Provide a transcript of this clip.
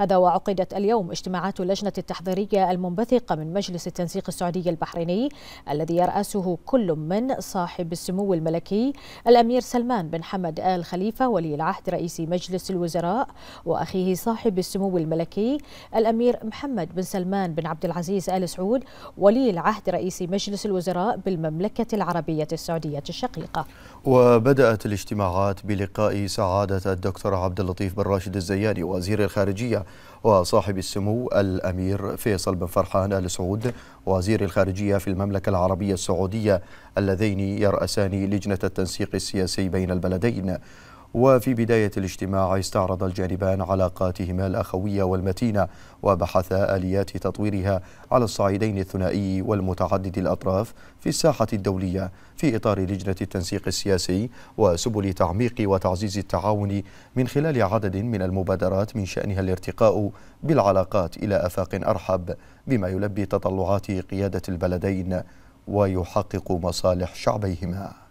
هذا وعقدت اليوم اجتماعات اللجنة التحضيرية المنبثقة من مجلس التنسيق السعودي البحريني الذي يرأسه كل من صاحب السمو الملكي الأمير سلمان بن حمد آل خليفة ولي العهد رئيس مجلس الوزراء وأخيه صاحب السمو الملكي الأمير محمد بن سلمان بن عبد العزيز آل سعود ولي العهد رئيس مجلس الوزراء بالمملكة العربية السعودية الشقيقة وبدأت الاجتماعات بلقاء سعادة الدكتور عبد اللطيف بن راشد الزياني وزير الخارجية وصاحب السمو الأمير فيصل بن فرحان آل سعود وزير الخارجية في المملكة العربية السعودية اللذين يرأسان لجنة التنسيق السياسي بين البلدين وفي بداية الاجتماع استعرض الجانبان علاقاتهما الأخوية والمتينة وبحثا آليات تطويرها على الصعيدين الثنائي والمتعدد الأطراف في الساحة الدولية في إطار لجنة التنسيق السياسي وسبل تعميق وتعزيز التعاون من خلال عدد من المبادرات من شأنها الارتقاء بالعلاقات إلى آفاق أرحب بما يلبي تطلعات قيادة البلدين ويحقق مصالح شعبيهما